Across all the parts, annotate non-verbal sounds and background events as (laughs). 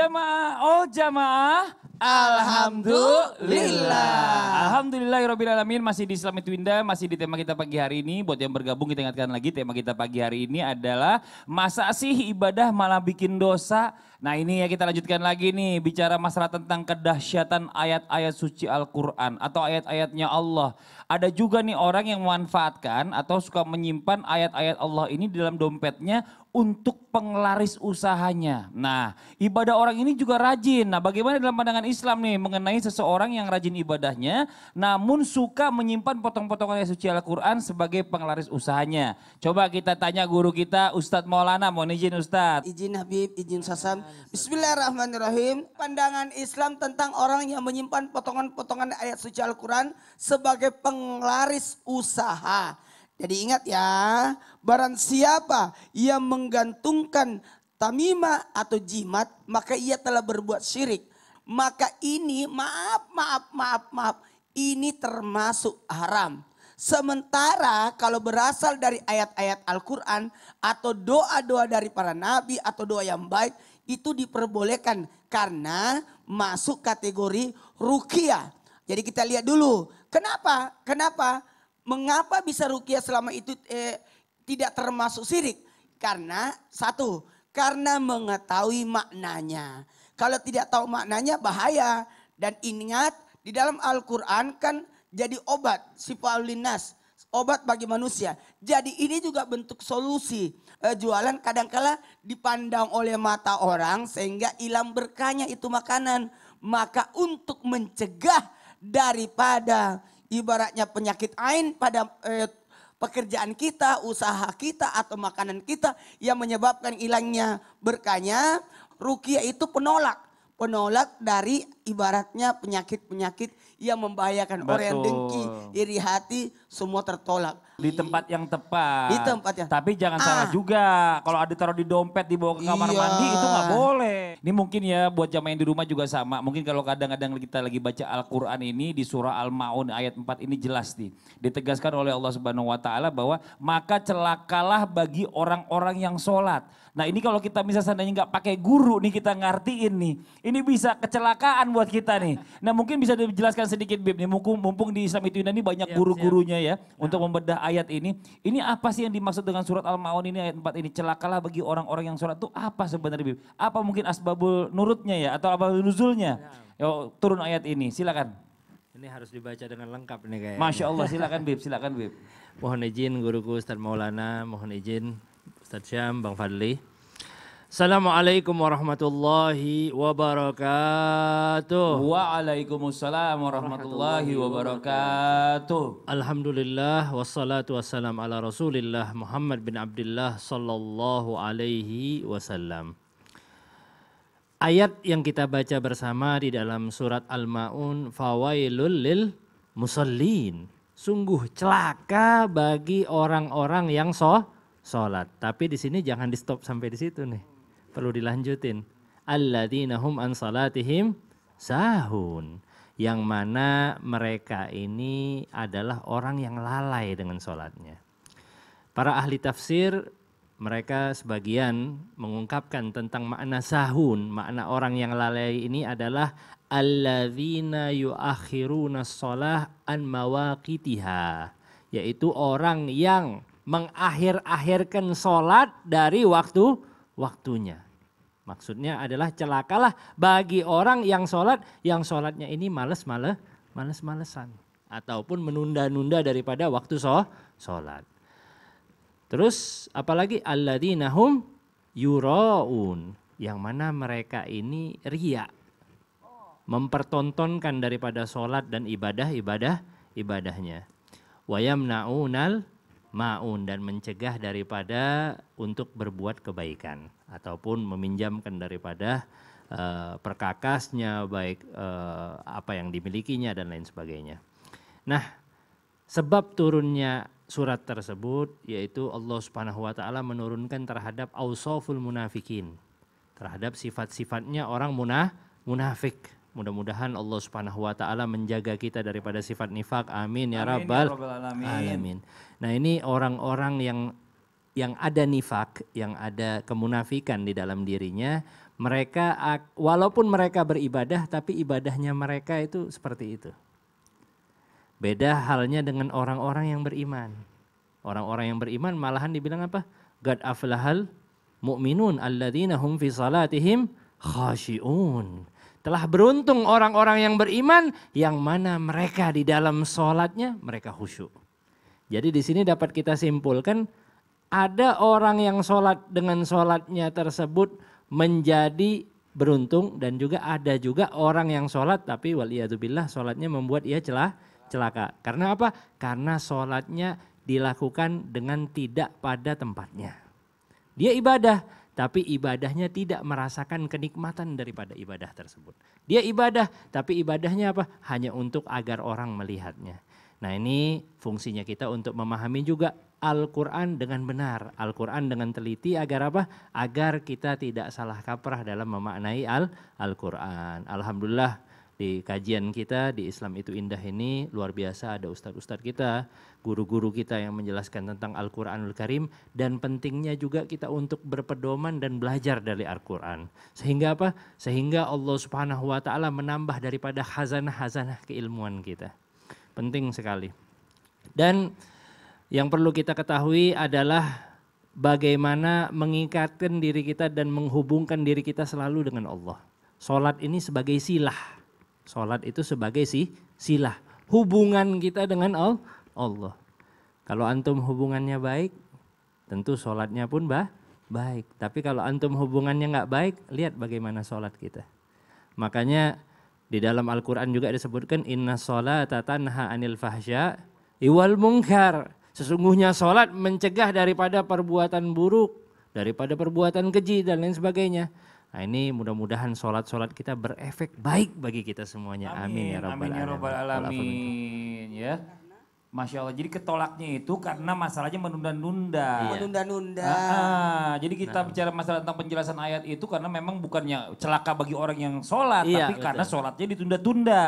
Jamaah, oh jamaah. Alhamdulillah. Alhamdulillah ya alamin masih di Islamic Winda, masih di tema kita pagi hari ini. Buat yang bergabung kita ingatkan lagi tema kita pagi hari ini adalah masa sih ibadah malah bikin dosa? Nah ini ya kita lanjutkan lagi nih bicara masalah tentang kedahsyatan ayat-ayat suci Al-Quran atau ayat-ayatnya Allah. Ada juga nih orang yang memanfaatkan atau suka menyimpan ayat-ayat Allah ini dalam dompetnya untuk penglaris usahanya. Nah ibadah orang ini juga rajin. Nah bagaimana dalam pandangan Islam nih mengenai seseorang yang rajin ibadahnya namun suka menyimpan potong-potongan ayat suci Al-Quran sebagai penglaris usahanya. Coba kita tanya guru kita Ustadz Maulana, mohon izin Ustadz. Izin Habib, izin Sasan. Bismillahirrahmanirrahim. Pandangan Islam tentang orang yang menyimpan potongan-potongan ayat suci Al-Quran sebagai penglaris usaha. Jadi ingat ya, barang siapa yang menggantungkan tamimah atau jimat, maka ia telah berbuat syirik. Maka ini, maaf, maaf, maaf, maaf, ini termasuk haram. Sementara kalau berasal dari ayat-ayat Al-Quran atau doa-doa dari para nabi atau doa yang baik, itu diperbolehkan karena masuk kategori rukia. Jadi kita lihat dulu, kenapa? Kenapa? Mengapa bisa rukia selama itu eh, tidak termasuk sirik? Karena satu, karena mengetahui maknanya. Kalau tidak tahu maknanya bahaya. Dan ingat di dalam Al-Quran kan jadi obat, sipaulinas obat bagi manusia. Jadi ini juga bentuk solusi. E, jualan kadangkala dipandang oleh mata orang sehingga hilang berkahnya itu makanan. Maka untuk mencegah daripada ibaratnya penyakit ain pada e, pekerjaan kita, usaha kita atau makanan kita yang menyebabkan hilangnya berkahnya, rukia itu penolak penolak dari ibaratnya penyakit-penyakit yang membahayakan Betul. orang yang dengki, iri hati, semua tertolak. Di tempat yang tepat. Di tempat ya. Tapi jangan ah. salah juga. Kalau ada taruh di dompet dibawa ke kamar iya. mandi itu nggak boleh. Ini mungkin ya buat jamaah yang di rumah juga sama. Mungkin kalau kadang-kadang kita lagi baca Al-Qur'an ini di surah Al-Maun ayat 4 ini jelas nih. Ditegaskan oleh Allah Subhanahu wa taala bahwa maka celakalah bagi orang-orang yang sholat. Nah ini kalau kita misalnya seandainya nggak pakai guru nih kita ngertiin nih. Ini bisa kecelakaan buat kita nih. Nah mungkin bisa dijelaskan sedikit Bib nih. Mumpung, mumpung di Islam itu ini banyak guru-gurunya ya, ya. Untuk membedah ayat ini. Ini apa sih yang dimaksud dengan surat Al-Maun ini ayat 4 ini? Celakalah bagi orang-orang yang sholat itu apa sebenarnya? Apa mungkin asbabul nurutnya ya atau apa nuzulnya? Ya. Yo, turun ayat ini, silakan. Ini harus dibaca dengan lengkap nih kayaknya. Masya Allah, silakan Bib, silakan Bib. Mohon izin guruku Ustaz Maulana, mohon izin Ustaz Syam, Bang Fadli. Assalamualaikum warahmatullahi wabarakatuh. Waalaikumsalam warahmatullahi wabarakatuh. Alhamdulillah wassalatu wassalam ala Rasulillah Muhammad bin Abdullah sallallahu alaihi wasallam. Ayat yang kita baca bersama di dalam surat Al-Maun fawailul lil musallin. Sungguh celaka bagi orang-orang yang soh sholat. Tapi di sini jangan di stop sampai di situ nih Perlu dilanjutin. Alladzina hum an salatihim sahun. Yang mana mereka ini adalah orang yang lalai dengan sholatnya. Para ahli tafsir mereka sebagian mengungkapkan tentang makna sahun. Makna orang yang lalai ini adalah alladzina yuakhiruna sholah an mawaqitiha. Yaitu orang yang mengakhir-akhirkan sholat dari waktu waktunya. Maksudnya adalah celakalah bagi orang yang sholat, yang sholatnya ini males males males malesan ataupun menunda-nunda daripada waktu sholat. Terus apalagi alladhinahum yuraun yang mana mereka ini ria mempertontonkan daripada sholat dan ibadah ibadah ibadahnya. Wayamnaunal maun dan mencegah daripada untuk berbuat kebaikan ataupun meminjamkan daripada uh, perkakasnya baik uh, apa yang dimilikinya dan lain sebagainya. Nah, sebab turunnya surat tersebut yaitu Allah Subhanahu wa taala menurunkan terhadap ausoful munafikin terhadap sifat-sifatnya orang munah munafik Mudah-mudahan Allah Subhanahu wa taala menjaga kita daripada sifat nifak. Amin ya, ya rabbal alamin. Nah, ini orang-orang yang yang ada nifak, yang ada kemunafikan di dalam dirinya, mereka walaupun mereka beribadah tapi ibadahnya mereka itu seperti itu. Beda halnya dengan orang-orang yang beriman. Orang-orang yang beriman malahan dibilang apa? Gad aflahal mu'minun alladzina hum fi salatihim khashiun. Telah beruntung orang-orang yang beriman yang mana mereka di dalam sholatnya mereka khusyuk. Jadi di sini dapat kita simpulkan ada orang yang sholat dengan sholatnya tersebut menjadi beruntung dan juga ada juga orang yang sholat tapi wal'iyadzubillah sholatnya membuat ia celah celaka. Karena apa? Karena sholatnya dilakukan dengan tidak pada tempatnya. Dia ibadah tapi ibadahnya tidak merasakan kenikmatan daripada ibadah tersebut. Dia ibadah, tapi ibadahnya apa? Hanya untuk agar orang melihatnya. Nah ini fungsinya kita untuk memahami juga Al-Quran dengan benar, Al-Quran dengan teliti agar apa? Agar kita tidak salah kaprah dalam memaknai Al-Quran. Alhamdulillah di kajian kita di Islam itu indah ini luar biasa ada ustadz-ustadz kita, guru-guru kita yang menjelaskan tentang Al-Qur'anul Karim dan pentingnya juga kita untuk berpedoman dan belajar dari Al-Qur'an. Sehingga apa? Sehingga Allah Subhanahu wa taala menambah daripada hazanah-hazanah keilmuan kita. Penting sekali. Dan yang perlu kita ketahui adalah bagaimana mengikatkan diri kita dan menghubungkan diri kita selalu dengan Allah. solat ini sebagai silah Sholat itu sebagai si silah. Hubungan kita dengan Allah. Kalau antum hubungannya baik, tentu sholatnya pun bah, baik. Tapi kalau antum hubungannya nggak baik, lihat bagaimana sholat kita. Makanya di dalam Al-Quran juga disebutkan inna sholata tanha anil fahsya iwal mungkar. Sesungguhnya sholat mencegah daripada perbuatan buruk, daripada perbuatan keji dan lain sebagainya. Nah ini mudah-mudahan sholat-sholat kita berefek baik bagi kita semuanya. Amin, Amin ya Rabbal Alamin. ya Rabbal Alamin. Ya. Masya Allah, jadi ketolaknya itu karena masalahnya menunda-nunda. Iya. Menunda-nunda. Ah, jadi kita nah. bicara masalah tentang penjelasan ayat itu karena memang bukannya celaka bagi orang yang sholat, iya, tapi betul. karena sholatnya ditunda-tunda.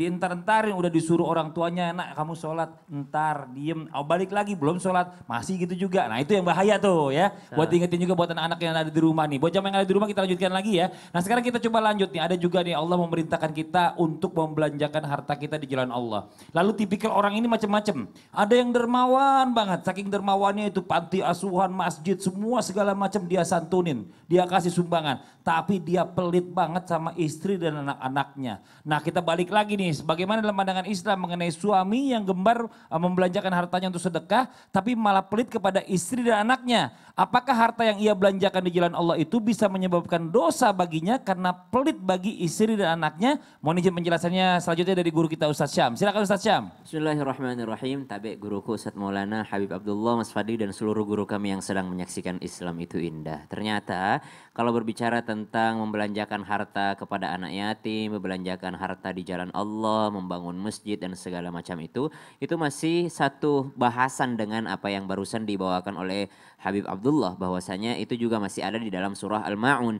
Dientar-entarin, udah disuruh orang tuanya, nak kamu sholat, entar, diem, oh, balik lagi, belum sholat, masih gitu juga. Nah itu yang bahaya tuh ya, nah. buat ingetin juga buat anak-anak yang ada di rumah nih. Buat jam yang ada di rumah kita lanjutkan lagi ya. Nah sekarang kita coba lanjut nih, ada juga nih Allah memerintahkan kita untuk membelanjakan harta kita di jalan Allah. Lalu tipikal orang ini macam-macam macam. Ada yang dermawan banget, saking dermawannya itu panti asuhan, masjid, semua segala macam dia santunin. Dia kasih sumbangan, tapi dia pelit banget sama istri dan anak-anaknya. Nah kita balik lagi nih, bagaimana dalam pandangan Islam mengenai suami yang gembar eh, membelanjakan hartanya untuk sedekah, tapi malah pelit kepada istri dan anaknya. Apakah harta yang ia belanjakan di jalan Allah itu bisa menyebabkan dosa baginya karena pelit bagi istri dan anaknya? Mohon izin penjelasannya selanjutnya dari guru kita Ustaz Syam. Silakan Ustaz Syam. Bismillahirrahmanirrahim. Bismillahirrahmanirrahim. Tabe guruku Ustaz Maulana Habib Abdullah Mas Fadli dan seluruh guru kami yang sedang menyaksikan Islam itu indah. Ternyata kalau berbicara tentang membelanjakan harta kepada anak yatim, membelanjakan harta di jalan Allah, membangun masjid dan segala macam itu, itu masih satu bahasan dengan apa yang barusan dibawakan oleh Habib Abdullah bahwasanya itu juga masih ada di dalam surah Al-Maun.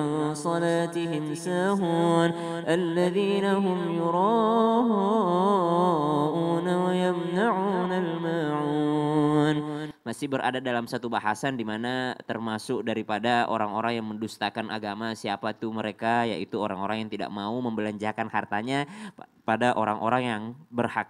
عن صلاتهم ساهون الذين هم يراءون ويمنعون الماعون masih berada dalam satu bahasan di mana termasuk daripada orang-orang yang mendustakan agama siapa tuh mereka yaitu orang-orang yang tidak mau membelanjakan hartanya pada orang-orang yang berhak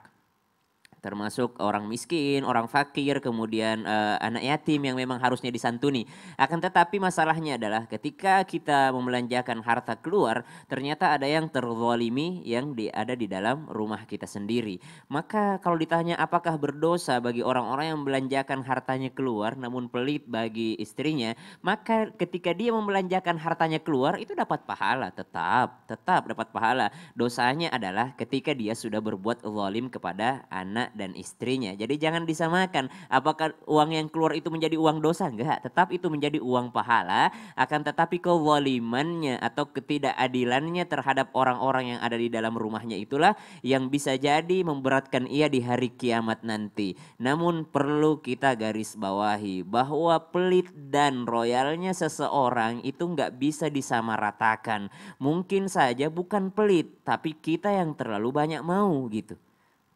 termasuk orang miskin, orang fakir, kemudian uh, anak yatim yang memang harusnya disantuni. Akan tetapi masalahnya adalah ketika kita membelanjakan harta keluar, ternyata ada yang terzolimi yang di, ada di dalam rumah kita sendiri. Maka kalau ditanya apakah berdosa bagi orang-orang yang membelanjakan hartanya keluar namun pelit bagi istrinya, maka ketika dia membelanjakan hartanya keluar itu dapat pahala tetap, tetap dapat pahala. Dosanya adalah ketika dia sudah berbuat zolim kepada anak dan istrinya. Jadi jangan disamakan apakah uang yang keluar itu menjadi uang dosa enggak, tetap itu menjadi uang pahala akan tetapi kewalimannya atau ketidakadilannya terhadap orang-orang yang ada di dalam rumahnya itulah yang bisa jadi memberatkan ia di hari kiamat nanti. Namun perlu kita garis bawahi bahwa pelit dan royalnya seseorang itu nggak bisa disamaratakan. Mungkin saja bukan pelit tapi kita yang terlalu banyak mau gitu.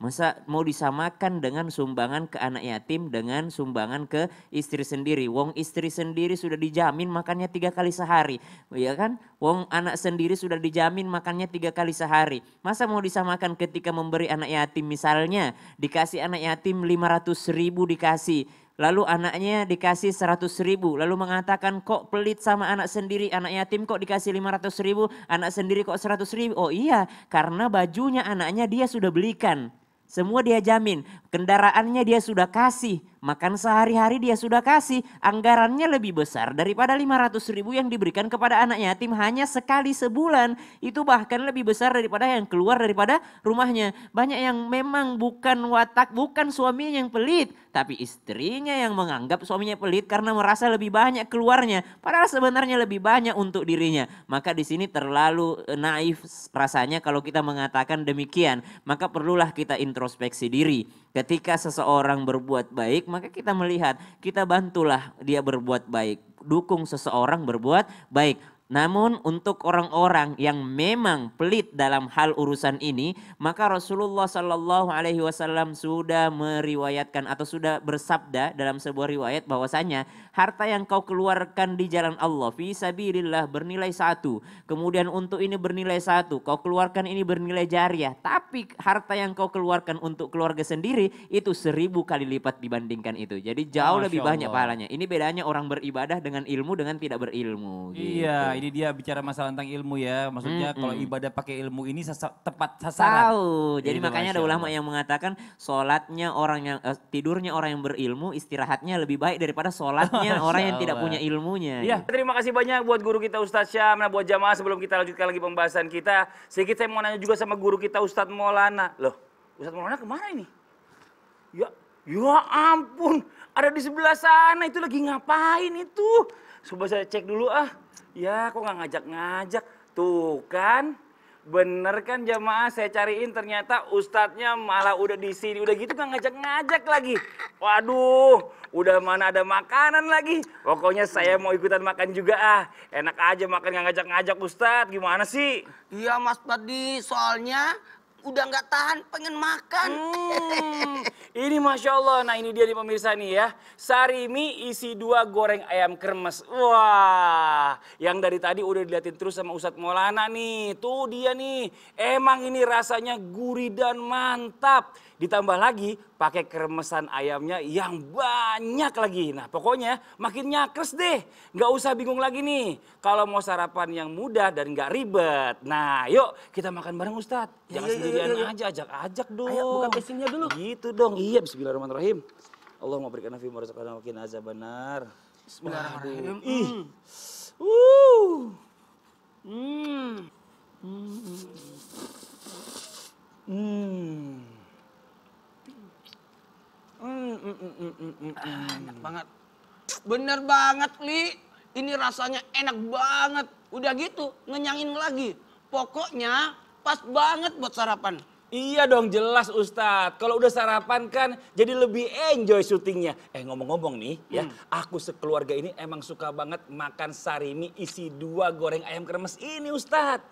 Masa mau disamakan dengan sumbangan ke anak yatim dengan sumbangan ke istri sendiri. Wong istri sendiri sudah dijamin makannya tiga kali sehari. Ya kan? Wong anak sendiri sudah dijamin makannya tiga kali sehari. Masa mau disamakan ketika memberi anak yatim misalnya dikasih anak yatim 500 ribu dikasih. Lalu anaknya dikasih 100 ribu. Lalu mengatakan kok pelit sama anak sendiri. Anak yatim kok dikasih 500 ribu. Anak sendiri kok 100 ribu. Oh iya karena bajunya anaknya dia sudah belikan semua dia jamin. Kendaraannya dia sudah kasih. Makan sehari-hari dia sudah kasih, anggarannya lebih besar daripada 500 ribu yang diberikan kepada anak yatim hanya sekali sebulan. Itu bahkan lebih besar daripada yang keluar daripada rumahnya. Banyak yang memang bukan watak, bukan suaminya yang pelit. Tapi istrinya yang menganggap suaminya pelit karena merasa lebih banyak keluarnya. Padahal sebenarnya lebih banyak untuk dirinya. Maka di sini terlalu eh, naif rasanya kalau kita mengatakan demikian. Maka perlulah kita introspeksi diri. Ketika seseorang berbuat baik, maka kita melihat, kita bantulah dia berbuat baik. Dukung seseorang berbuat baik. Namun untuk orang-orang yang memang pelit dalam hal urusan ini, maka Rasulullah Shallallahu Alaihi Wasallam sudah meriwayatkan atau sudah bersabda dalam sebuah riwayat bahwasanya harta yang kau keluarkan di jalan Allah fi sabilillah bernilai satu kemudian untuk ini bernilai satu kau keluarkan ini bernilai jariah tapi harta yang kau keluarkan untuk keluarga sendiri itu seribu kali lipat dibandingkan itu jadi jauh Masya lebih Allah. banyak pahalanya ini bedanya orang beribadah dengan ilmu dengan tidak berilmu iya, gitu. iya ini dia bicara masalah tentang ilmu ya maksudnya hmm, kalau kalau ibadah pakai ilmu ini sasa tepat sasaran tahu jadi makanya ada ulama yang mengatakan sholatnya orang yang uh, tidurnya orang yang berilmu istirahatnya lebih baik daripada solat. (laughs) (laughs) orang yang tidak punya ilmunya. Ya, terima kasih banyak buat guru kita Ustadz Syam. Nah, buat jamaah sebelum kita lanjutkan lagi pembahasan kita, sedikit saya mau nanya juga sama guru kita Ustadz Maulana. Loh, Ustadz Maulana kemana ini? Ya, ya ampun, ada di sebelah sana itu lagi ngapain itu? Coba saya cek dulu ah. Ya, kok nggak ngajak-ngajak? Tuh kan. Bener kan jamaah saya cariin ternyata ustadznya malah udah di sini. Udah gitu kan ngajak-ngajak lagi. Waduh, udah mana ada makanan lagi. Pokoknya saya mau ikutan makan juga ah. Enak aja makan nggak ngajak-ngajak Ustadz, gimana sih? Iya Mas Padi, soalnya udah nggak tahan pengen makan. Hmm, (laughs) ini Masya Allah, nah ini dia di pemirsa nih ya. Sarimi isi dua goreng ayam kremes. Wah, yang dari tadi udah diliatin terus sama Ustadz Maulana nih. Tuh dia nih, emang ini rasanya gurih dan mantap. Ditambah lagi pakai kremesan ayamnya yang banyak lagi. Nah pokoknya makin nyakres deh. Gak usah bingung lagi nih. Kalau mau sarapan yang mudah dan gak ribet. Nah yuk kita makan bareng Ustadz. Ya, Jangan ya, ya, sendirian ya, ya, aja, ajak-ajak dong. Ayo buka dulu. Gitu dong. Iya bismillahirrahmanirrahim. Allah mau berikan nafimu marzaqana makin azab benar. Bismillahirrahmanirrahim. Ih. Hmm. Uh. Hmm. Hmm. Hmm. Mm, mm, mm, ah, enak banget. Bener banget, Li. Ini rasanya enak banget. Udah gitu, ngenyangin lagi. Pokoknya pas banget buat sarapan. Iya dong jelas Ustadz. Kalau udah sarapan kan jadi lebih enjoy syutingnya. Eh ngomong-ngomong nih ya. hmm. ya. Aku sekeluarga ini emang suka banget makan sarimi isi dua goreng ayam kremes ini Ustadz.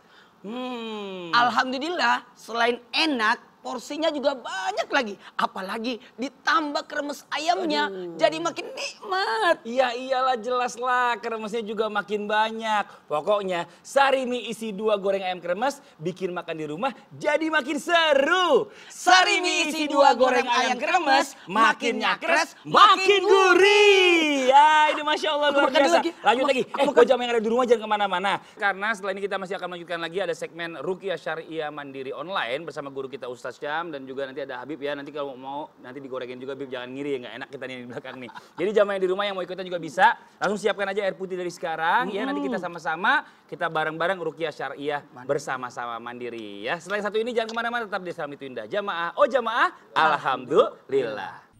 Hmm. Alhamdulillah selain enak porsinya juga banyak lagi. Apalagi ditambah kremes ayamnya, Aduh. jadi makin nikmat. Iya iyalah jelaslah, kremesnya juga makin banyak. Pokoknya sarimi isi dua goreng ayam kremes, bikin makan di rumah jadi makin seru. Sarimi isi dua goreng ayam kremes, makin nyakres, makin gurih. Ya ini Masya Allah luar biasa. Lagi. Lanjut lagi, eh jam yang ada di rumah jangan kemana-mana. Karena setelah ini kita masih akan melanjutkan lagi ada segmen Rukiah Syariah Mandiri Online bersama guru kita Ustaz Syam dan juga nanti ada Habib ya. Nanti kalau mau nanti digorengin juga Habib jangan ngiri ya nggak enak kita nih di belakang nih. Jadi jamaah yang di rumah yang mau ikutan juga bisa. Langsung siapkan aja air putih dari sekarang hmm. ya. Nanti kita sama-sama kita bareng-bareng rukiah syariah bersama-sama mandiri ya. Selain satu ini jangan kemana-mana tetap di Islam itu indah. Jamaah, oh jamaah, alhamdulillah.